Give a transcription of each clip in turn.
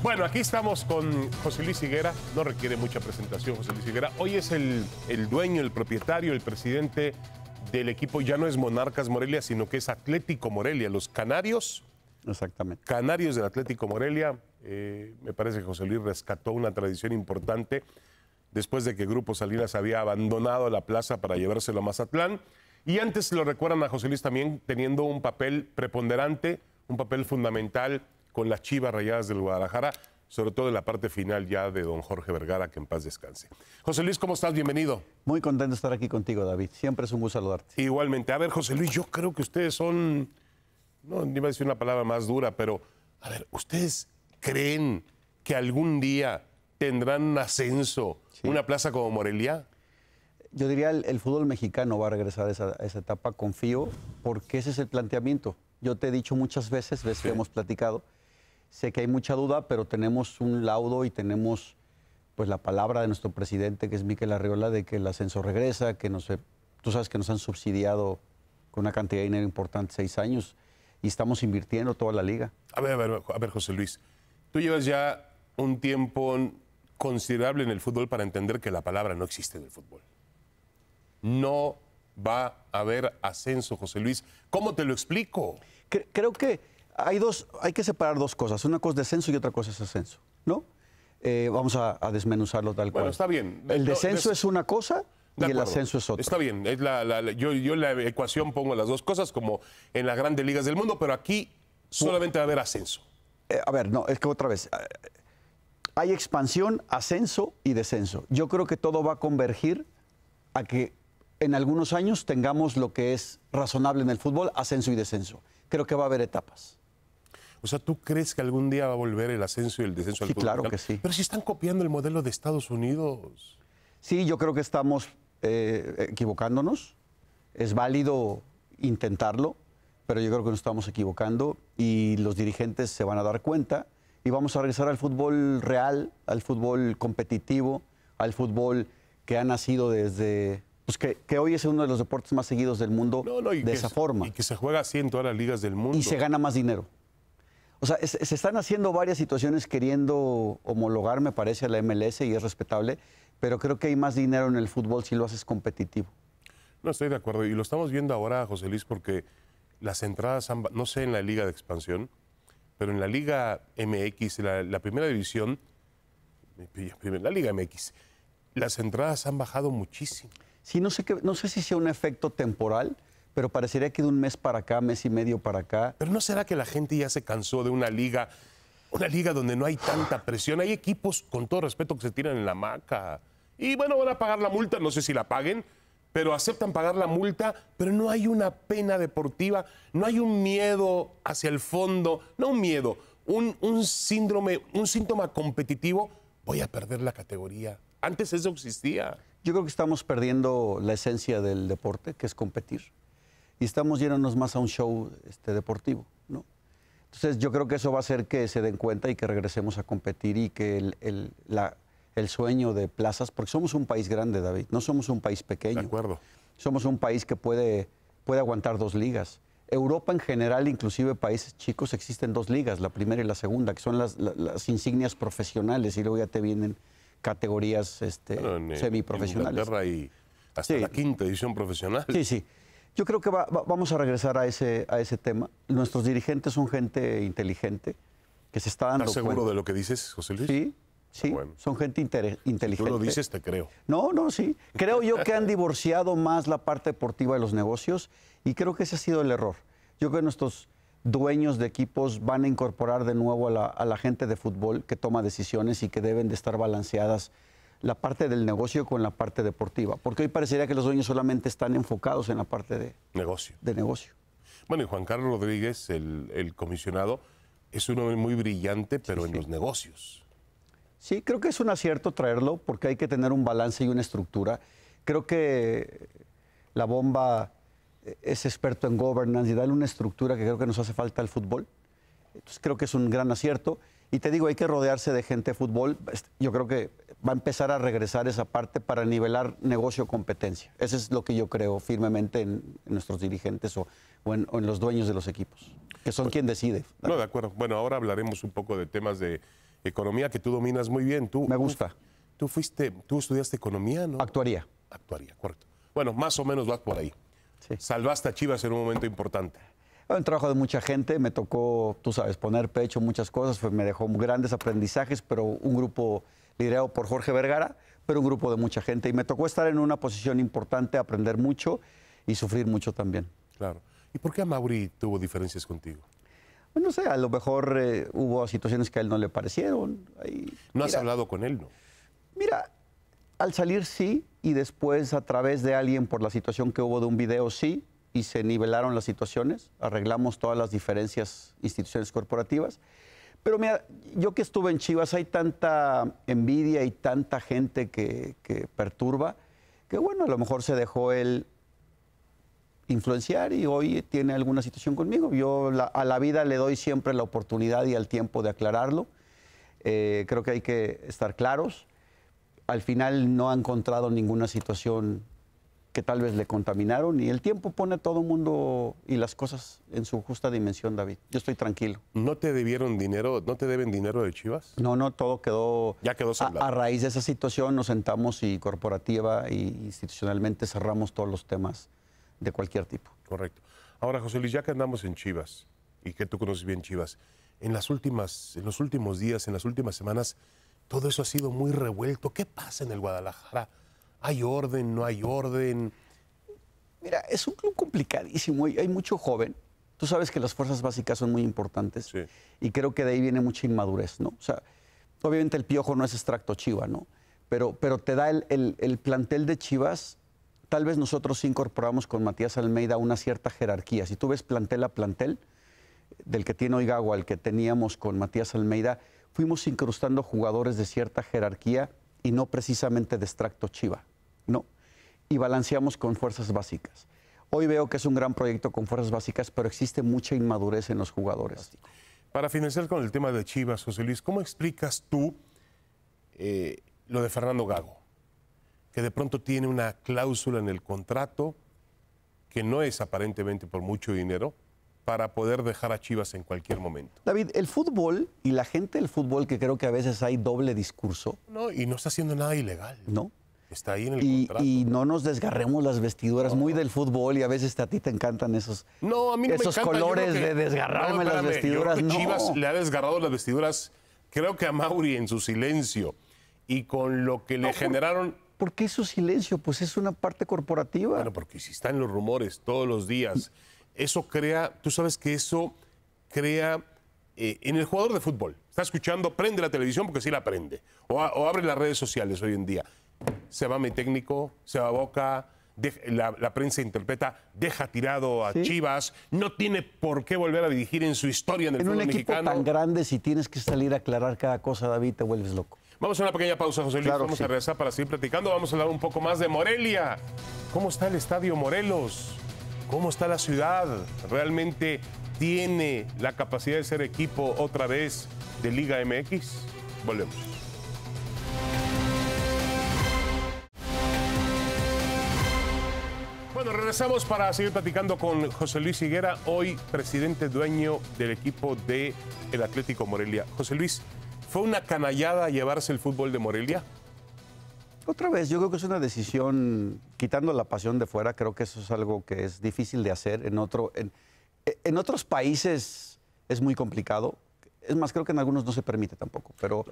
Bueno, aquí estamos con José Luis Higuera, no requiere mucha presentación José Luis Higuera. Hoy es el, dueño, el propietario, el presidente del equipo, ya no es Monarcas Morelia, sino que es Atlético Morelia, los Canarios. Exactamente. Canarios del Atlético Morelia. Eh, me parece que José Luis rescató una tradición importante después de que Grupo Salinas había abandonado la plaza para llevárselo a Mazatlán. Y antes lo recuerdan a José Luis también teniendo un papel preponderante, un papel fundamental con las Chivas Rayadas del Guadalajara, sobre todo en la parte final ya de don Jorge Vergara, que en paz descanse. José Luis, ¿cómo estás? Bienvenido. Muy contento de estar aquí contigo, David. Siempre es un gusto saludarte. Igualmente. A ver, José Luis, yo creo que ustedes son, no, ni iba a decir una palabra más dura, pero, a ver, ¿ustedes creen que algún día tendrán ascenso, una plaza como Morelia? Yo diría, el, fútbol mexicano va a regresar a esa, etapa, confío, porque ese es el planteamiento. Yo te he dicho muchas veces, ves que hemos platicado, Sé que hay mucha duda, pero tenemos un laudo y tenemos pues la palabra de nuestro presidente, que es Miquel Arriola, de que el ascenso regresa, que sé tú sabes que nos han subsidiado con una cantidad de dinero importante seis años y estamos invirtiendo toda la liga. A ver, a ver, a ver, José Luis, tú llevas ya un tiempo considerable en el fútbol para entender que la palabra no existe en el fútbol. No va a haber ascenso, José Luis. ¿Cómo te lo explico? Creo que hay dos, hay que separar dos cosas. Una cosa es descenso y otra cosa es ascenso, ¿no? Eh, vamos a, desmenuzarlo tal cual. Bueno, está bien. El descenso es una cosa y el ascenso es otra. Está bien. yo, la ecuación pongo las dos cosas como en las grandes ligas del mundo, pero aquí solamente va a haber ascenso. Eh, a ver, no, es que otra vez. Eh, hay expansión, ascenso y descenso. Yo creo que todo va a convergir a que en algunos años tengamos lo que es razonable en el fútbol, ascenso y descenso. Creo que va a haber etapas. O sea, ¿tú crees que algún día va a volver el ascenso y el descenso al sí, Claro que sí. Pero si están copiando el modelo de Estados Unidos. Sí, yo creo que estamos eh, equivocándonos. Es válido intentarlo, pero yo creo que nos estamos equivocando y los dirigentes se van a dar cuenta y vamos a regresar al fútbol real, al fútbol competitivo, al fútbol que ha nacido desde... Pues que, hoy es uno de los deportes más seguidos del mundo de esa forma. Y que se juega así en todas las ligas del mundo. Y se gana más dinero. O sea, se están haciendo varias situaciones queriendo homologar, me parece, a la MLS y es respetable, pero creo que hay más dinero en el fútbol si lo haces competitivo. No, estoy de acuerdo. Y lo estamos viendo ahora, José Luis, porque las entradas, han, no sé en la liga de expansión, pero en la liga MX, la, la primera división, eh, la liga MX, las entradas han bajado muchísimo. Sí, no sé, no sé si sea un efecto temporal, pero parecería que de un mes para acá, mes y medio para acá. Pero ¿no será que la gente ya se cansó de una liga, una liga donde no hay tanta presión? Hay equipos, con todo respeto, que se tiran en la maca. Y bueno, van a pagar la multa, no sé si la paguen, pero aceptan pagar la multa, pero no hay una pena deportiva, no hay un miedo hacia el fondo, no un miedo, un, un síndrome, un síntoma competitivo, voy a perder la categoría. Antes eso existía. Yo creo que estamos perdiendo la esencia del deporte, que es competir y estamos yéndonos más a un show este, deportivo, ¿no? Entonces yo creo que eso va a hacer que se den cuenta y que regresemos a competir y que el, el, la, el sueño de plazas, porque somos un país grande, David, no somos un país pequeño. De acuerdo. Somos un país que puede, puede aguantar dos ligas. Europa en general, inclusive países chicos, existen dos ligas, la primera y la segunda, que son las, las, insignias profesionales y luego ya te vienen categorías este, en, semiprofesionales. y hasta la quinta edición profesional. Sí, sí. Yo creo que vamos a regresar a ese, a ese tema. Nuestros dirigentes son gente inteligente que se está ¿Estás seguro de lo que dices, José Luis? Sí, ah, sí. Son gente inteligente. tú lo dices, te creo. No, no, sí. Creo yo que han divorciado más la parte deportiva de los negocios y creo que ese ha sido el error. Yo creo que nuestros dueños de equipos van a incorporar de nuevo a la, a la gente de fútbol que toma decisiones y que deben de estar balanceadas la parte del negocio con la parte deportiva, porque hoy parecería que los dueños solamente están enfocados en la parte de negocio. De negocio. Bueno, y Juan Carlos Rodríguez, el, comisionado, es un hombre muy brillante, pero en los negocios. Sí, creo que es un acierto traerlo, porque hay que tener un balance y una estructura. Creo que la bomba es experto en governance y darle una estructura que creo que nos hace falta al fútbol. Entonces creo que es un gran acierto. Y te digo, hay que rodearse de gente de fútbol. Pues, yo creo que va a empezar a regresar esa parte para nivelar negocio-competencia. Eso es lo que yo creo firmemente en, nuestros dirigentes o, en, los dueños de los equipos, que son pues, quien decide. No, de acuerdo. Bueno, ahora hablaremos un poco de temas de economía que tú dominas muy bien. Tú, Me gusta. Tú, fuiste, tú estudiaste economía, ¿no? Actuaría. Actuaría, correcto. Bueno, más o menos vas por ahí. Sí. Salvaste a Chivas en un momento importante un trabajo de mucha gente, me tocó, tú sabes, poner pecho, muchas cosas, me dejó grandes aprendizajes, pero un grupo liderado por Jorge Vergara, pero un grupo de mucha gente. Y me tocó estar en una posición importante, aprender mucho y sufrir mucho también. Claro. ¿Y por qué a Mauri tuvo diferencias contigo? Bueno, pues no sé, a lo mejor eh, hubo situaciones que a él no le parecieron. no has hablado con él, ¿no? Mira, al salir sí, y después a través de alguien por la situación que hubo de un video sí, y se nivelaron las situaciones, arreglamos todas las diferencias instituciones corporativas. Pero mira, yo que estuve en Chivas, hay tanta envidia y tanta gente que, perturba, que bueno, a lo mejor se dejó él influenciar y hoy tiene alguna situación conmigo. Yo a la vida le doy siempre la oportunidad y el tiempo de aclararlo. Eh, creo que hay que estar claros. Al final no ha encontrado ninguna situación que tal vez le contaminaron y el tiempo pone todo el mundo y las cosas en su justa dimensión, David. Yo estoy tranquilo. ¿No te debieron dinero, no te deben dinero de Chivas? No, no, todo quedó... Ya quedó a, raíz de esa situación nos sentamos y corporativa e institucionalmente cerramos todos los temas de cualquier tipo. Correcto. Ahora, José Luis, ya que andamos en Chivas y que tú conoces bien Chivas, en, las últimas, en los últimos días, en las últimas semanas, todo eso ha sido muy revuelto. ¿Qué pasa en el Guadalajara? hay orden, no hay orden. Mira, es un club complicadísimo, hay mucho joven. Tú sabes que las fuerzas básicas son muy importantes y creo que de ahí viene mucha inmadurez, ¿no? O sea, obviamente el piojo no es extracto chiva, ¿no? Pero, pero te da el, plantel de Chivas tal vez nosotros incorporamos con Matías Almeida una cierta jerarquía. Si tú ves plantel a plantel, del que tiene Oigago al que teníamos con Matías Almeida, fuimos incrustando jugadores de cierta jerarquía y no precisamente de extracto chiva, ¿no? Y balanceamos con fuerzas básicas. Hoy veo que es un gran proyecto con fuerzas básicas, pero existe mucha inmadurez en los jugadores. Para finalizar con el tema de Chivas, José Luis, ¿cómo explicas tú eh, lo de Fernando Gago? Que de pronto tiene una cláusula en el contrato que no es aparentemente por mucho dinero, para poder dejar a Chivas en cualquier momento. David, el fútbol y la gente del fútbol, que creo que a veces hay doble discurso. No, y no está haciendo nada ilegal. No. Está ahí en el y, contrato. Y no nos desgarremos las vestiduras muy del fútbol y a veces a ti te encantan esos, no, a mí no esos colores de desgarrarme las vestiduras. No. Chivas le ha desgarrado las vestiduras, creo que a Mauri en su silencio y con lo que le generaron ¿Por qué su silencio? Pues es una parte corporativa. Bueno, porque si están los rumores todos los días eso crea, tú sabes que eso crea eh, en el jugador de fútbol. Está escuchando, prende la televisión porque sí la prende. O, abre las redes sociales hoy en día. Se va mi técnico, se va Boca, la, prensa interpreta, deja tirado a Chivas, no tiene por qué volver a dirigir en su historia en el fútbol mexicano. un equipo tan grande, si tienes que salir a aclarar cada cosa, David, te vuelves loco. Vamos a una pequeña pausa, José Luis. Vamos a regresar para seguir platicando. Vamos a hablar un poco más de Morelia. ¿Cómo está el estadio Morelos? ¿Cómo está la ciudad? ¿Realmente tiene la capacidad de ser equipo otra vez de Liga MX? Volvemos. Bueno, regresamos para seguir platicando con José Luis Higuera, hoy presidente dueño del equipo de el Atlético Morelia. José Luis, ¿fue una canallada llevarse el fútbol de Morelia? Otra vez, yo creo que es una decisión, quitando la pasión de fuera, creo que eso es algo que es difícil de hacer. En, otro, en, en otros países es muy complicado. Es más, creo que en algunos no se permite tampoco. Pero,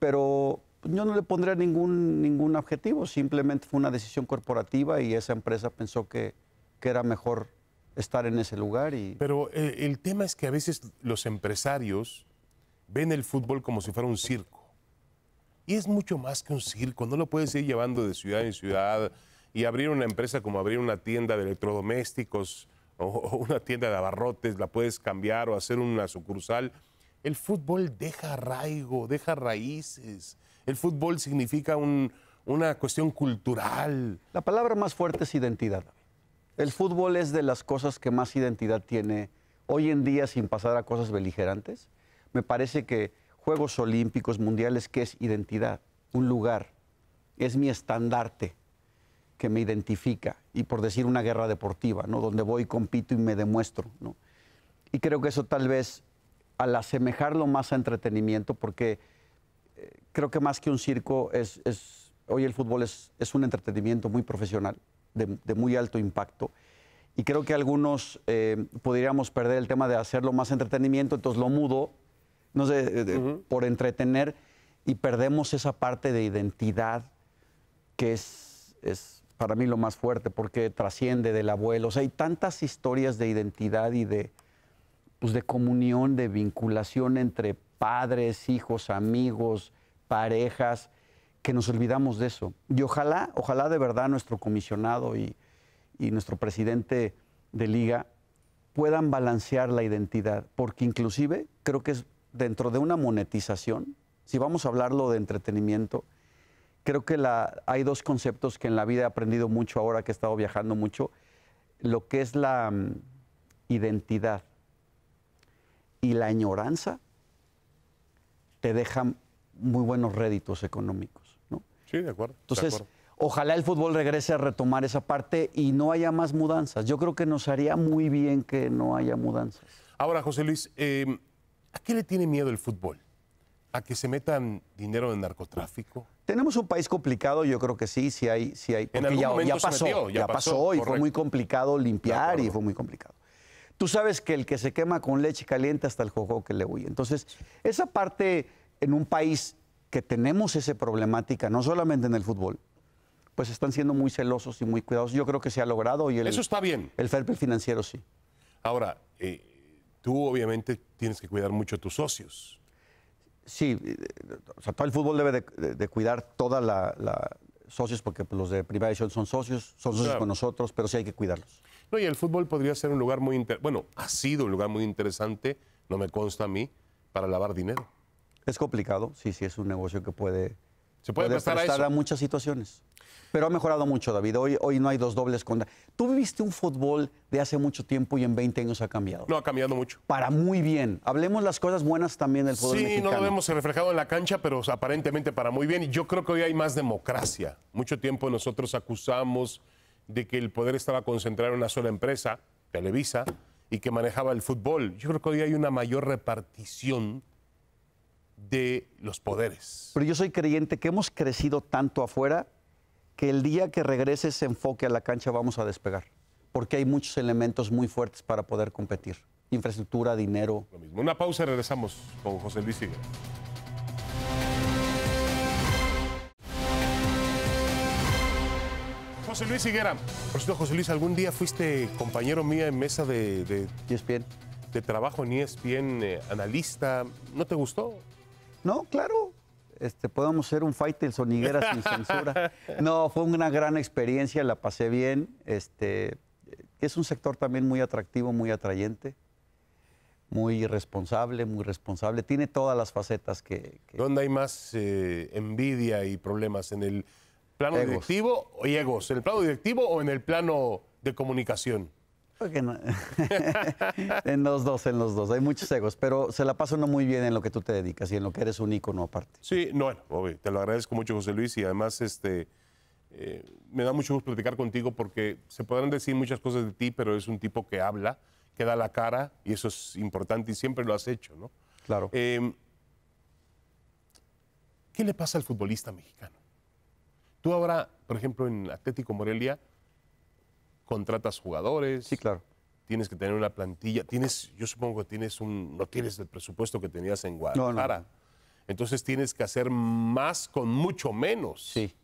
pero yo no le pondría ningún, ningún objetivo. Simplemente fue una decisión corporativa y esa empresa pensó que, que era mejor estar en ese lugar. Pero eh, el tema es que a veces los empresarios ven el fútbol como si fuera un circo. Y es mucho más que un circo, no lo puedes ir llevando de ciudad en ciudad y abrir una empresa como abrir una tienda de electrodomésticos o, una tienda de abarrotes, la puedes cambiar o hacer una sucursal. El fútbol deja arraigo, deja raíces. El fútbol significa una cuestión cultural. La palabra más fuerte es identidad. El fútbol es de las cosas que más identidad tiene hoy en día sin pasar a cosas beligerantes. Me parece que Juegos Olímpicos, Mundiales, que es identidad? Un lugar, es mi estandarte que me identifica, y por decir una guerra deportiva, ¿no? donde voy, compito y me demuestro. Y creo que eso tal vez, al asemejarlo más a entretenimiento, porque eh, creo que más que un circo, es, hoy el fútbol es, un entretenimiento muy profesional, de, muy alto impacto, y creo que algunos eh, podríamos perder el tema de hacerlo más entretenimiento, entonces lo mudo no sé, eh, por entretener y perdemos esa parte de identidad que es, es para mí lo más fuerte porque trasciende del abuelo. O sea, hay tantas historias de identidad y de, pues, de comunión, de vinculación entre padres, hijos, amigos, parejas, que nos olvidamos de eso. Y ojalá, ojalá de verdad nuestro comisionado y, y nuestro presidente de liga puedan balancear la identidad, porque inclusive creo que es dentro de una monetización, si vamos a hablarlo de entretenimiento, creo que la, hay dos conceptos que en la vida he aprendido mucho ahora que he estado viajando mucho, lo que es la mm, identidad y la añoranza te dejan muy buenos réditos económicos. Sí, de acuerdo. Entonces, ojalá el fútbol regrese a retomar esa parte y no haya más mudanzas. Yo creo que nos haría muy bien que no haya mudanzas. Ahora, José Luis, eh ¿A qué le tiene miedo el fútbol? ¿A que se metan dinero en narcotráfico? Tenemos un país complicado, yo creo que sí, Si hay, sí hay. Porque ya, pasó, ya, pasó, y fue muy complicado limpiar y fue muy complicado. Tú sabes que el que se quema con leche caliente hasta el jojo que le huye. Entonces, esa parte en un país que tenemos esa problemática, no solamente en el fútbol, pues están siendo muy celosos y muy cuidados. Yo creo que se ha logrado y el, Eso está bien. El fair financiero sí. Ahora, eh, tú obviamente tienes que cuidar mucho a tus socios. Sí, eh, o sea, todo el fútbol debe de, cuidar toda la, los socios, porque pues, los de Private son socios, son socios con nosotros, pero sí hay que cuidarlos. No, y el fútbol podría ser un lugar muy interesante, bueno, ha sido un lugar muy interesante, no me consta a mí, para lavar dinero. Es complicado, sí, sí, es un negocio que puede se puede, puede prestar, a, muchas situaciones. Pero ha mejorado mucho, David. Hoy, hoy no hay dos dobles con... Tú viviste un fútbol de hace mucho tiempo y en 20 años ha cambiado. No, ha cambiado mucho. Para muy bien. Hablemos las cosas buenas también del fútbol mexicano. Sí, no lo vemos reflejado en la cancha, pero aparentemente para muy bien. Y yo creo que hoy hay más democracia. Mucho tiempo nosotros acusamos de que el poder estaba concentrado en una sola empresa, Televisa, y que manejaba el fútbol. Yo creo que hoy hay una mayor repartición de los poderes. Pero yo soy creyente que hemos crecido tanto afuera que el día que regrese ese enfoque a la cancha vamos a despegar, porque hay muchos elementos muy fuertes para poder competir. Infraestructura, dinero. Lo mismo. Una pausa y regresamos con José Luis Sigue. José Luis Higuera. Por cierto, José Luis, algún día fuiste compañero mío en mesa de, de, ESPN. de trabajo en ESPN, eh, analista. ¿No te gustó? No, claro. Este, podemos ser un fight el soniguera sin censura. No, fue una gran experiencia, la pasé bien. Este, es un sector también muy atractivo, muy atrayente, muy responsable, muy responsable. Tiene todas las facetas que. ¿Dónde hay más eh, envidia y problemas? ¿En el plano directivo o egos? ¿En el plano directivo o en el plano de comunicación? Pues en los dos, en los dos. Hay muchos egos, pero se la pasa uno muy bien en lo que tú te dedicas y en lo que eres un ícono aparte. Sí, no, bueno, te lo agradezco mucho, José Luis, y además este, eh, me da mucho gusto platicar contigo porque se podrán decir muchas cosas de ti, pero es un tipo que habla, que da la cara, y eso es importante y siempre lo has hecho, ¿no? Claro. Em, ¿Qué le pasa al futbolista mexicano? Tú ahora, por ejemplo, en Atlético Morelia, contratas jugadores. Sí, claro. Tienes que tener una plantilla. Tienes, yo supongo que tienes un, no tienes el presupuesto que tenías en Guadalajara. Entonces tienes que hacer más con mucho menos. Sí.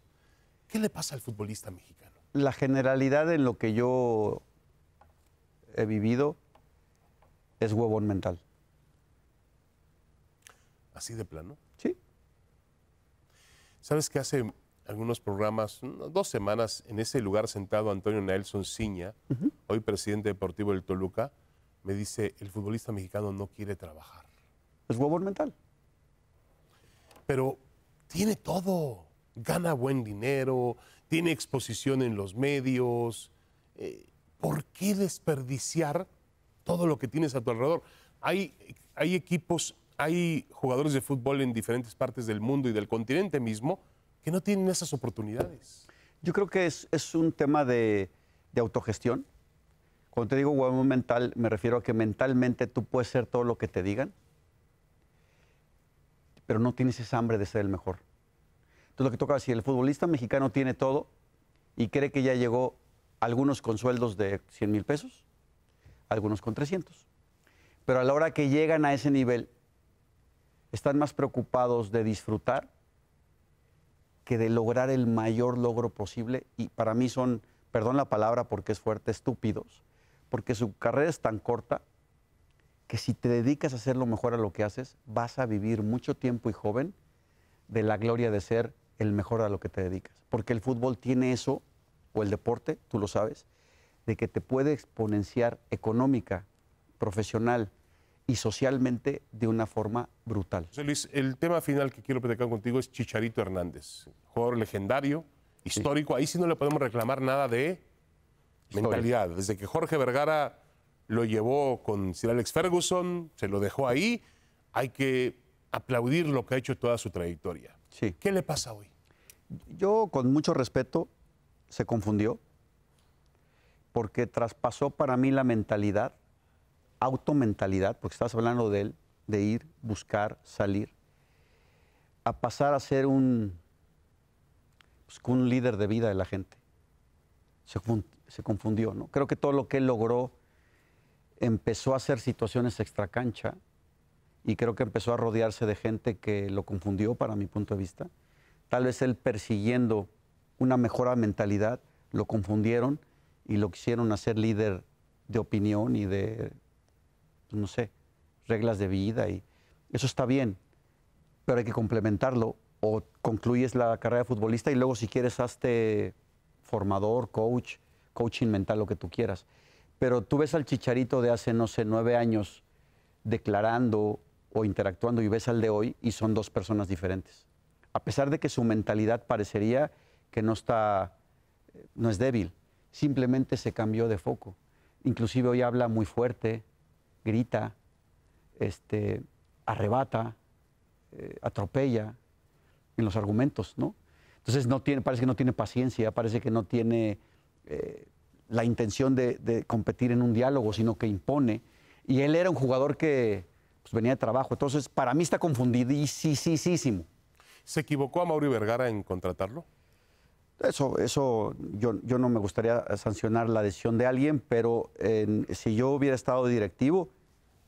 ¿Qué le pasa al futbolista mexicano? La generalidad en lo que yo he vivido es huevón mental. ¿Así de plano? Sí. ¿Sabes qué hace algunos programas, dos semanas, en ese lugar sentado Antonio Nelson Siña, hoy presidente deportivo del Toluca, me dice, el futbolista mexicano no quiere trabajar. Es huevón mental. Pero tiene todo, gana buen dinero, tiene exposición en los medios. Eh, ¿Por qué desperdiciar todo lo que tienes a tu alrededor? Hay, hay equipos, hay jugadores de fútbol en diferentes partes del mundo y del continente mismo que no tienen esas oportunidades. Yo creo que es, un tema de, autogestión. Cuando te digo huevón mental, me refiero a que mentalmente tú puedes ser todo lo que te digan, pero no tienes esa hambre de ser el mejor. Entonces lo que toca decir, el futbolista mexicano tiene todo y cree que ya llegó algunos con sueldos de 100 mil pesos, algunos con 300. Pero a la hora que llegan a ese nivel, están más preocupados de disfrutar que de lograr el mayor logro posible, y para mí son, perdón la palabra porque es fuerte, estúpidos, porque su carrera es tan corta que si te dedicas a hacer lo mejor a lo que haces, vas a vivir mucho tiempo y joven de la gloria de ser el mejor a lo que te dedicas. Porque el fútbol tiene eso, o el deporte, tú lo sabes, de que te puede exponenciar económica, profesional, y socialmente de una forma brutal. Luis, el tema final que quiero platicar contigo es Chicharito Hernández, jugador legendario, histórico. Ahí sí no le podemos reclamar nada de mentalidad. Desde que Jorge Vergara lo llevó con Sir Alex Ferguson, se lo dejó ahí, hay que aplaudir lo que ha hecho toda su trayectoria. Sí. ¿Qué le pasa hoy? Yo, con mucho respeto, se confundió porque traspasó para mí la mentalidad automentalidad, porque estás hablando de él, de ir, buscar, salir, a pasar a ser un, pues, un líder de vida de la gente. Se, confundió, ¿no? Creo que todo lo que él logró empezó a hacer situaciones extracancha y creo que empezó a rodearse de gente que lo confundió para mi punto de vista. Tal vez él persiguiendo una mejora mentalidad, lo confundieron y lo quisieron hacer líder de opinión y de pues, no sé, reglas de vida y eso está bien, pero hay que complementarlo o concluyes la carrera de futbolista y luego si quieres hazte formador, coach, coaching mental, lo que tú quieras. Pero tú ves al chicharito de hace, no sé, nueve años declarando o interactuando y ves al de hoy y son dos personas diferentes. A pesar de que su mentalidad parecería que no está, no es débil, simplemente se cambió de foco. Inclusive hoy habla muy fuerte, grita, este, arrebata, eh, atropella en los argumentos, ¿no? Entonces no tiene, parece que no tiene paciencia, parece que no tiene eh, la intención de, competir en un diálogo, sino que impone. Y él era un jugador que pues, venía de trabajo. Entonces, para mí está confundidísimo. ¿Se equivocó a Mauri Vergara en contratarlo? Eso, eso yo, no me gustaría sancionar la decisión de alguien, pero si yo hubiera estado directivo,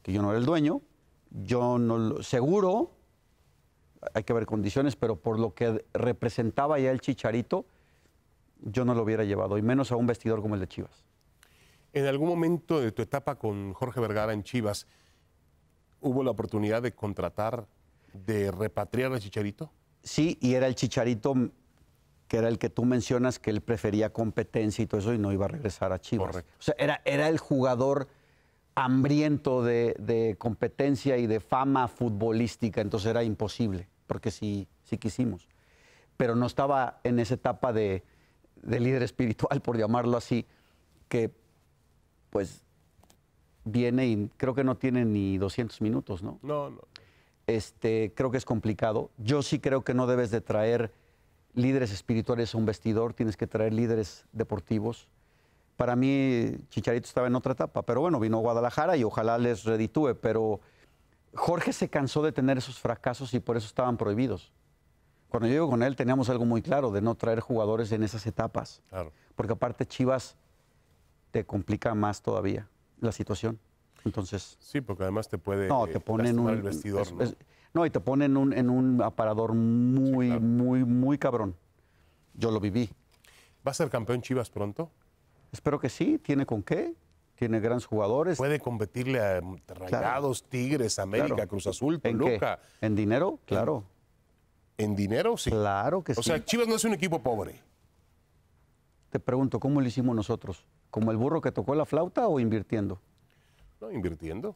que yo no era el dueño, yo no lo. seguro, hay que ver condiciones, pero por lo que representaba ya el chicharito, yo no lo hubiera llevado, y menos a un vestidor como el de Chivas. En algún momento de tu etapa con Jorge Vergara en Chivas, ¿hubo la oportunidad de contratar, de repatriar al chicharito? Sí, y era el chicharito que era el que tú mencionas, que él prefería competencia y todo eso y no iba a regresar a Chivas. O sea, era, era el jugador hambriento de, competencia y de fama futbolística, entonces era imposible, porque sí, quisimos. Pero no estaba en esa etapa de, líder espiritual, por llamarlo así, que pues viene y creo que no tiene ni 200 minutos, ¿no? No, no. Este, creo que es complicado. Yo sí creo que no debes de traer líderes espirituales a un vestidor, tienes que traer líderes deportivos. Para mí, Chicharito estaba en otra etapa, pero bueno, vino a Guadalajara y ojalá les reditúe, pero Jorge se cansó de tener esos fracasos y por eso estaban prohibidos. Cuando yo llego con él teníamos algo muy claro de no traer jugadores en esas etapas, claro. porque aparte Chivas te complica más todavía la situación. Entonces. Sí, porque además te puede. No, eh, te ponen un. vestidor, no, y te ponen en un aparador muy, muy, muy cabrón. Yo lo viví. ¿Va a ser campeón Chivas pronto? Espero que sí. ¿Tiene con qué? Tiene grandes jugadores. Puede competirle a Rayados, Tigres, América, Cruz Azul, Toluca. ¿En, dinero? Claro. ¿En, dinero? Sí. Claro que sí. O sea, Chivas no es un equipo pobre. Te pregunto, ¿cómo lo hicimos nosotros? ¿Como el burro que tocó la flauta o invirtiendo? No, invirtiendo.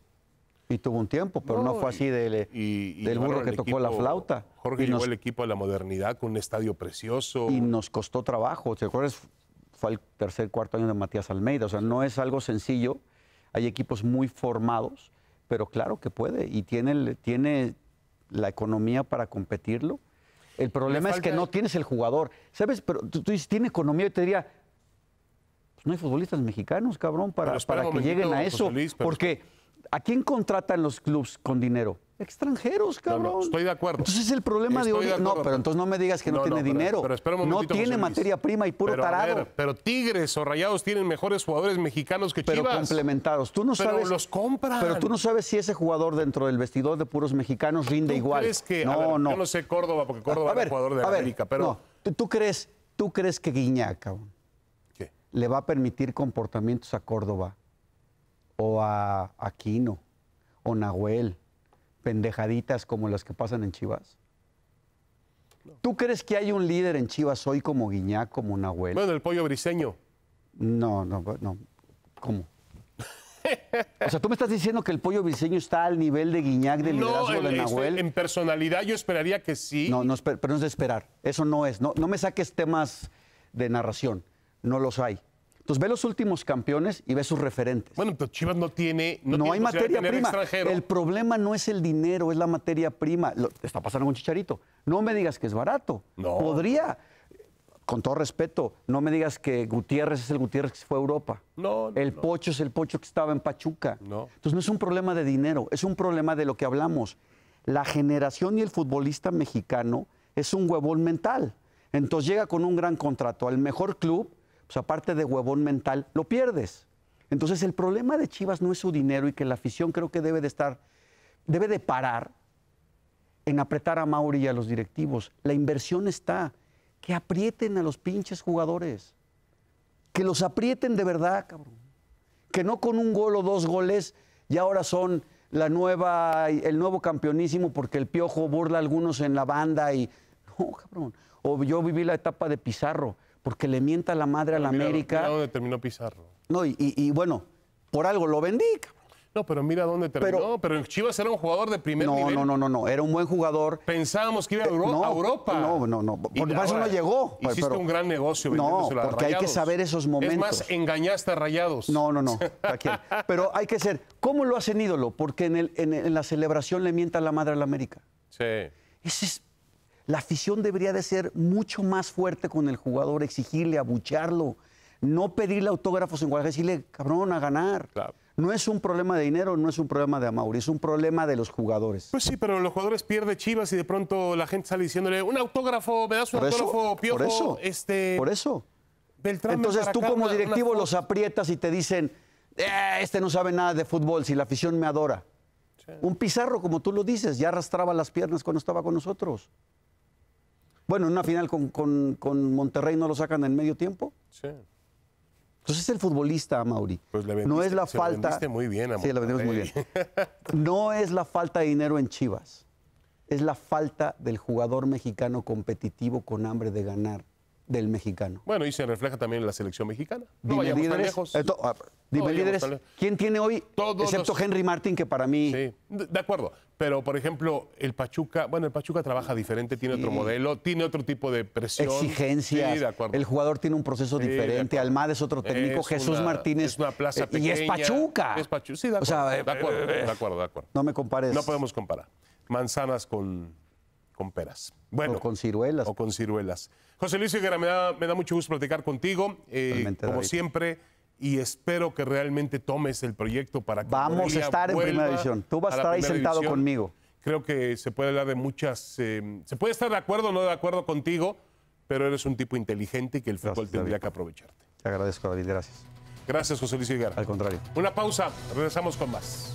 Y tuvo un tiempo, pero no, fue así del, del burro que tocó la flauta. Jorge llevó el equipo a la modernidad con un estadio precioso. Y nos costó trabajo. ¿Te Fue el tercer, cuarto año de Matías Almeida. O sea, no es algo sencillo. Hay equipos muy formados, pero claro que puede. Y tiene, tiene la economía para competirlo. El problema es que no tienes el jugador. ¿Sabes? Pero tú, dices, tiene economía. Yo te diría, pues no hay futbolistas mexicanos, cabrón, para, para que lleguen a eso. por porque ¿A quién contratan los clubes con dinero? Extranjeros, cabrón. estoy de acuerdo. Entonces el problema de hoy. no, pero entonces no me digas que no, tiene dinero. no tiene materia prima y puro tarado. pero Tigres o Rayados tienen mejores jugadores mexicanos que pero Chivas. Pero complementados. Tú no pero sabes. los compran. Pero tú no sabes si ese jugador dentro del vestidor de puros mexicanos rinde igual. que? No, no. Yo no sé Córdoba porque Córdoba es jugador de América, pero. ¿tú, crees, tú crees que Guiñá, cabrón, le va a permitir comportamientos a Córdoba o a Aquino o Nahuel, pendejaditas como las que pasan en Chivas? ¿Tú crees que hay un líder en Chivas hoy como Guiñac, como Nahuel? Bueno, el pollo briseño. No, no, no. ¿Cómo? O sea, tú me estás diciendo que el pollo briseño está al nivel de Guiñac del liderazgo de este, Nahuel. en personalidad yo esperaría que sí. No, no pero no es de esperar. Eso no es. No, no me saques temas de narración. No los hay. Entonces ve los últimos campeones y ve sus referentes. Bueno, pero Chivas no tiene... No, hay materia prima. El problema no es el dinero, es la materia prima. está pasando con Chicharito. No me digas que es barato. No. Podría con todo respeto, no me digas que Gutiérrez es el Gutiérrez que fue a Europa. No, El Pocho es el Pocho que estaba en Pachuca. No. Entonces no es un problema de dinero, es un problema de lo que hablamos. La generación y el futbolista mexicano es un huevón mental. Entonces llega con un gran contrato al mejor club aparte de huevón mental, lo pierdes. Entonces el problema de Chivas no es su dinero y que la afición creo que debe de estar, debe de parar en apretar a Mauri y a los directivos. La inversión está, que aprieten a los pinches jugadores, que los aprieten de verdad, cabrón. Que no con un gol o dos goles y ahora son la nueva, el nuevo campeonísimo porque el piojo burla a algunos en la banda y... No, cabrón. O yo viví la etapa de Pizarro porque le mienta la madre a la América. Mira dónde terminó Pizarro. No, y, bueno, por algo lo vendí. No, pero mira dónde terminó. Pero, pero Chivas era un jugador de primer no, nivel. No, no, no, no, era un buen jugador. Pensábamos que iba a, eh, Europa. No, no, no. por para eso no llegó. Hiciste un gran negocio No, porque hay que saber esos momentos. Es más, engañaste a Rayados. No, no, no. pero hay que ser. ¿Cómo lo hacen ídolo? Porque en, la celebración le mienta la madre a la América. Sí. Ese es la afición debería de ser mucho más fuerte con el jugador, exigirle, abucharlo, no pedirle autógrafos en Guadalajara, decirle, cabrón, a ganar. No es un problema de dinero, no es un problema de Amauri, es un problema de los jugadores. Pues sí, pero los jugadores pierden Chivas y de pronto la gente sale diciéndole, un autógrafo, me das un autógrafo, piojo, por eso, este, Por eso. Entonces tú como directivo los aprietas y te dicen, eh, este no sabe nada de fútbol, si la afición me adora. Un pizarro, como tú lo dices, ya arrastraba las piernas cuando estaba con nosotros. Bueno, en una final con, Monterrey no lo sacan en medio tiempo. Sí. Entonces pues es el futbolista, Mauri, pues vendiste, no es la falta. muy bien, sí, la vendemos muy bien. No es la falta de dinero en Chivas, es la falta del jugador mexicano competitivo con hambre de ganar del mexicano. Bueno, y se refleja también en la selección mexicana. Dime líderes, eh, ah, dime líderes. ¿Quién tiene hoy, Todos excepto Henry Martin, que para mí. Sí, de acuerdo. Pero, por ejemplo, el Pachuca, bueno, el Pachuca trabaja diferente, tiene otro modelo, tiene otro tipo de presión. Exigencias. el jugador tiene un proceso diferente. Almada es otro técnico. Jesús Martínez. Es una plaza pequeña. Eh, y es Pachuca. Sí, de acuerdo, eh, de, acuerdo, de, acuerdo, No me compares. No podemos comparar. Manzanas con, con peras. Bueno. O con ciruelas. O con ciruelas. José Luis Higuera, me da, mucho gusto platicar contigo. Eh, como siempre y espero que realmente tomes el proyecto para que vamos a estar en primera división. Tú vas a estar ahí sentado conmigo. Creo que se puede hablar de muchas, em, se puede estar de acuerdo o no de acuerdo contigo, pero eres un tipo inteligente y que el fútbol tendría que aprovecharte. Te agradezco, David, gracias. Gracias, José Luis Higuera. Al contrario. Una pausa, regresamos con más.